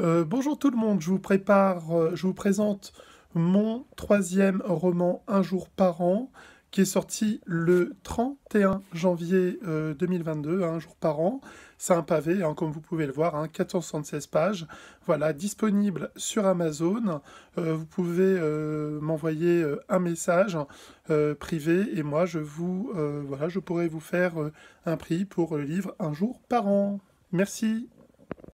Euh, bonjour tout le monde, je vous prépare, euh, je vous présente mon troisième roman Un jour par an, qui est sorti le 31 janvier 2022, euh, un jour par an. C'est un pavé, hein, comme vous pouvez le voir, 476 hein, pages. Voilà, disponible sur Amazon. vous pouvez m'envoyer un message privé et moi je vous, voilà, je pourrai vous faire un prix pour le livre Un jour par an. Merci.